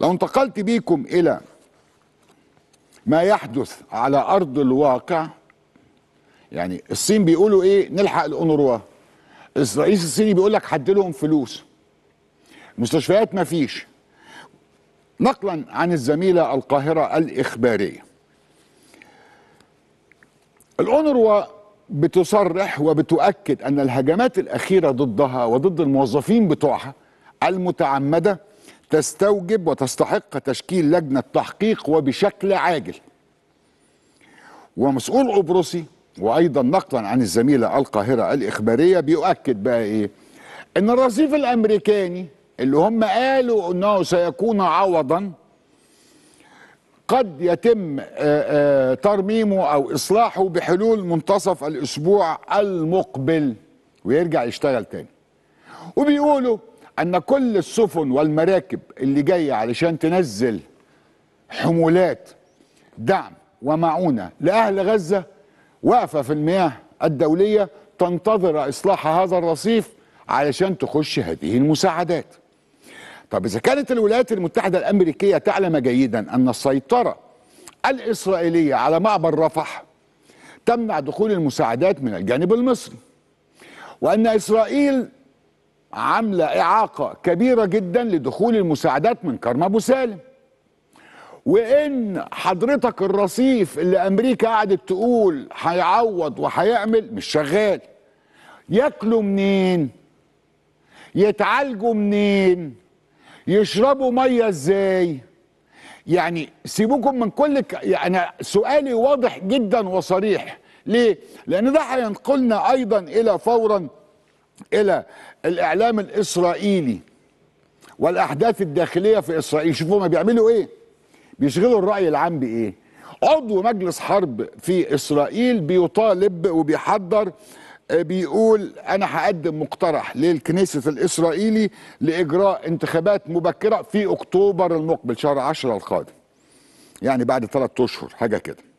لو انتقلت بيكم الى ما يحدث على ارض الواقع يعني الصين بيقولوا ايه نلحق الانروا الرئيس الصيني بيقول لك حد لهم فلوس مستشفيات ما فيش نقلا عن الزميله القاهره الاخباريه الأونروا بتصرح وبتؤكد أن الهجمات الأخيرة ضدها وضد الموظفين بتوعها المتعمدة تستوجب وتستحق تشكيل لجنة تحقيق وبشكل عاجل ومسؤول قبرصي وأيضا نقلا عن الزميلة القاهرة الإخبارية بيؤكد بقى إيه إن الرصيف الأمريكاني اللي هم قالوا أنه سيكون عوضا قد يتم ترميمه أو إصلاحه بحلول منتصف الأسبوع المقبل ويرجع يشتغل تاني وبيقولوا ان كل السفن والمراكب اللي جايه علشان تنزل حمولات دعم ومعونه لاهل غزه واقفه في المياه الدوليه تنتظر اصلاح هذا الرصيف علشان تخش هذه المساعدات. طب اذا كانت الولايات المتحده الامريكيه تعلم جيدا ان السيطره الاسرائيليه على معبر رفح تمنع دخول المساعدات من الجانب المصري وان اسرائيل عامله اعاقه كبيره جدا لدخول المساعدات من كرم ابو سالم وان حضرتك الرصيف اللي امريكا قعدت تقول هيعوض وهيعمل مش شغال ياكلوا منين يتعالجوا منين يشربوا ميه ازاي يعني سيبوكم من كل ك... يعني سؤالي واضح جدا وصريح ليه لان ده هينقلنا ايضا الى فورا الى الاعلام الاسرائيلي والاحداث الداخليه في اسرائيل شوفوا هما بيعملوا ايه بيشغلوا الراي العام بايه عضو مجلس حرب في اسرائيل بيطالب وبيحضر آه، بيقول انا هقدم مقترح للكنيسة الاسرائيلي لاجراء انتخابات مبكره في اكتوبر المقبل شهر 10 القادم يعني بعد ثلاث اشهر حاجه كده